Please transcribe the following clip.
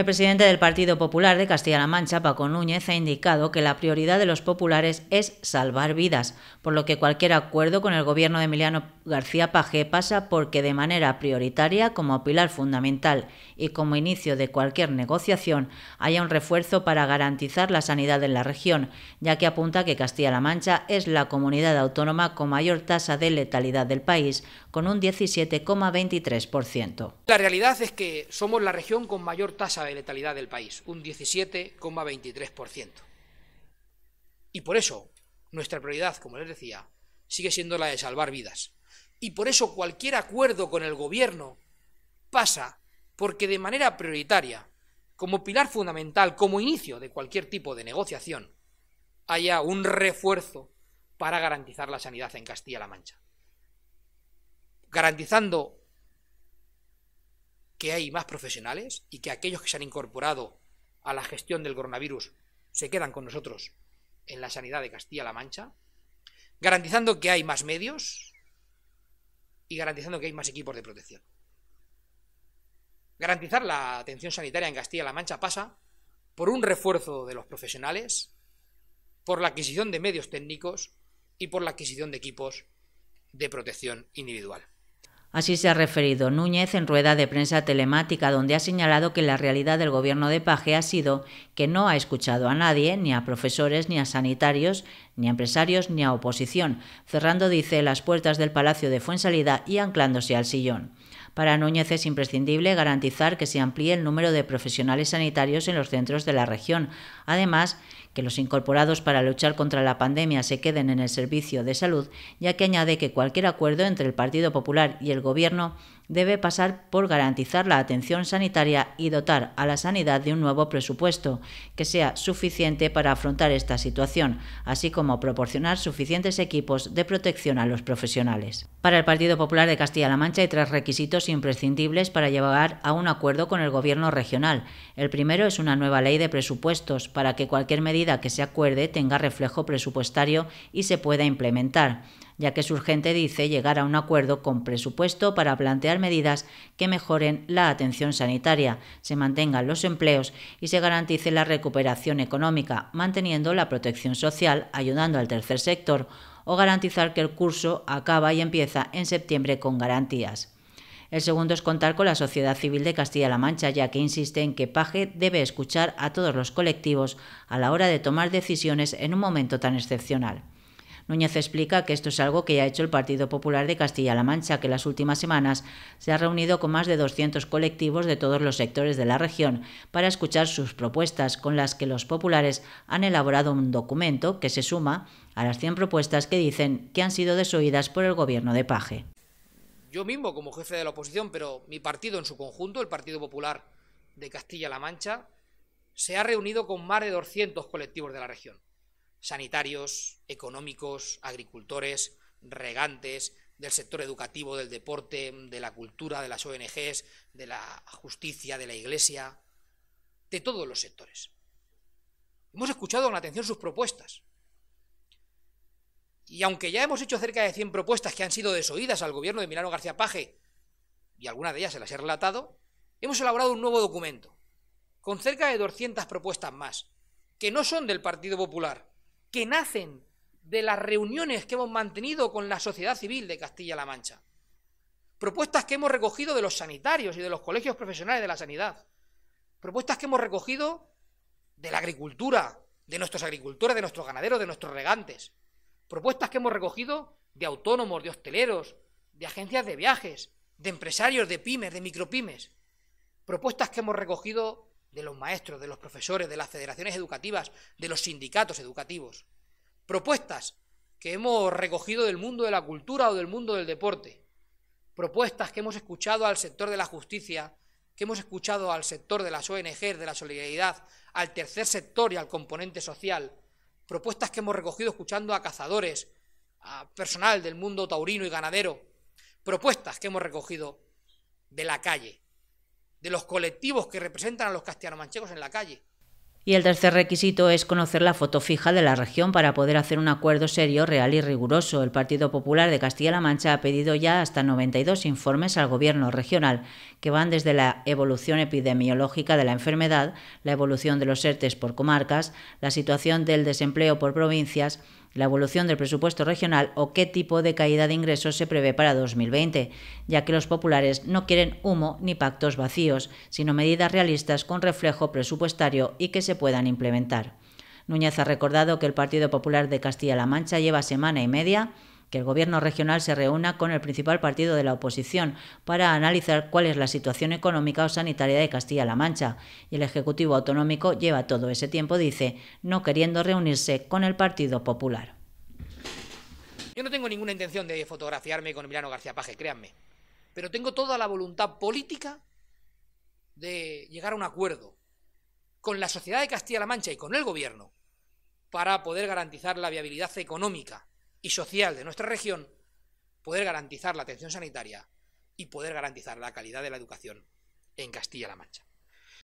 El presidente del Partido Popular de Castilla-La Mancha, Paco Núñez, ha indicado que la prioridad de los populares es salvar vidas, por lo que cualquier acuerdo con el gobierno de Emiliano García Page pasa porque de manera prioritaria, como pilar fundamental y como inicio de cualquier negociación, haya un refuerzo para garantizar la sanidad en la región, ya que apunta que Castilla-La Mancha es la comunidad autónoma con mayor tasa de letalidad del país, con un 17,23%. La realidad es que somos la región con mayor tasa de letalidad del país, un 17,23%. Y por eso, nuestra prioridad, como les decía, sigue siendo la de salvar vidas y por eso cualquier acuerdo con el gobierno pasa porque de manera prioritaria, como pilar fundamental, como inicio de cualquier tipo de negociación, haya un refuerzo para garantizar la sanidad en Castilla-La Mancha. Garantizando que hay más profesionales y que aquellos que se han incorporado a la gestión del coronavirus se quedan con nosotros en la sanidad de Castilla-La Mancha, garantizando que hay más medios, y garantizando que hay más equipos de protección. Garantizar la atención sanitaria en Castilla-La Mancha pasa por un refuerzo de los profesionales, por la adquisición de medios técnicos y por la adquisición de equipos de protección individual. Así se ha referido Núñez en rueda de prensa telemática, donde ha señalado que la realidad del gobierno de Paje ha sido que no ha escuchado a nadie, ni a profesores, ni a sanitarios, ni a empresarios ni a oposición, cerrando, dice, las puertas del Palacio de Fuensalida y anclándose al sillón. Para Núñez es imprescindible garantizar que se amplíe el número de profesionales sanitarios en los centros de la región. Además, que los incorporados para luchar contra la pandemia se queden en el servicio de salud, ya que añade que cualquier acuerdo entre el Partido Popular y el Gobierno debe pasar por garantizar la atención sanitaria y dotar a la sanidad de un nuevo presupuesto que sea suficiente para afrontar esta situación, así como proporcionar suficientes equipos de protección a los profesionales. Para el Partido Popular de Castilla-La Mancha hay tres requisitos imprescindibles para llegar a un acuerdo con el Gobierno regional. El primero es una nueva ley de presupuestos para que cualquier medida que se acuerde tenga reflejo presupuestario y se pueda implementar ya que es urgente, dice, llegar a un acuerdo con presupuesto para plantear medidas que mejoren la atención sanitaria, se mantengan los empleos y se garantice la recuperación económica, manteniendo la protección social, ayudando al tercer sector o garantizar que el curso acaba y empieza en septiembre con garantías. El segundo es contar con la sociedad civil de Castilla-La Mancha, ya que insiste en que Paje debe escuchar a todos los colectivos a la hora de tomar decisiones en un momento tan excepcional. Núñez explica que esto es algo que ya ha hecho el Partido Popular de Castilla-La Mancha, que las últimas semanas se ha reunido con más de 200 colectivos de todos los sectores de la región para escuchar sus propuestas, con las que los populares han elaborado un documento que se suma a las 100 propuestas que dicen que han sido desoídas por el gobierno de Paje. Yo mismo como jefe de la oposición, pero mi partido en su conjunto, el Partido Popular de Castilla-La Mancha, se ha reunido con más de 200 colectivos de la región sanitarios, económicos, agricultores, regantes, del sector educativo, del deporte, de la cultura, de las ONGs, de la justicia, de la iglesia, de todos los sectores. Hemos escuchado con atención sus propuestas. Y aunque ya hemos hecho cerca de 100 propuestas que han sido desoídas al gobierno de Milano García Page, y algunas de ellas se las he relatado, hemos elaborado un nuevo documento, con cerca de 200 propuestas más, que no son del Partido Popular, que nacen de las reuniones que hemos mantenido con la sociedad civil de Castilla-La Mancha. Propuestas que hemos recogido de los sanitarios y de los colegios profesionales de la sanidad. Propuestas que hemos recogido de la agricultura, de nuestros agricultores, de nuestros ganaderos, de nuestros regantes. Propuestas que hemos recogido de autónomos, de hosteleros, de agencias de viajes, de empresarios, de pymes, de micropymes. Propuestas que hemos recogido de los maestros, de los profesores, de las federaciones educativas, de los sindicatos educativos. Propuestas que hemos recogido del mundo de la cultura o del mundo del deporte. Propuestas que hemos escuchado al sector de la justicia, que hemos escuchado al sector de las ONG, de la solidaridad, al tercer sector y al componente social. Propuestas que hemos recogido escuchando a cazadores, a personal del mundo taurino y ganadero. Propuestas que hemos recogido de la calle de los colectivos que representan a los castellanomanchegos en la calle. Y el tercer requisito es conocer la foto fija de la región para poder hacer un acuerdo serio, real y riguroso. El Partido Popular de Castilla-La Mancha ha pedido ya hasta 92 informes al Gobierno regional, que van desde la evolución epidemiológica de la enfermedad, la evolución de los ERTES por comarcas, la situación del desempleo por provincias, la evolución del presupuesto regional o qué tipo de caída de ingresos se prevé para 2020, ya que los populares no quieren humo ni pactos vacíos, sino medidas realistas con reflejo presupuestario y que se puedan implementar. Núñez ha recordado que el Partido Popular de Castilla-La Mancha lleva semana y media que el gobierno regional se reúna con el principal partido de la oposición para analizar cuál es la situación económica o sanitaria de Castilla-La Mancha. Y el Ejecutivo Autonómico lleva todo ese tiempo, dice, no queriendo reunirse con el Partido Popular. Yo no tengo ninguna intención de fotografiarme con Emiliano García Paje, créanme, pero tengo toda la voluntad política de llegar a un acuerdo con la sociedad de Castilla-La Mancha y con el gobierno para poder garantizar la viabilidad económica y social de nuestra región, poder garantizar la atención sanitaria y poder garantizar la calidad de la educación en Castilla-La Mancha.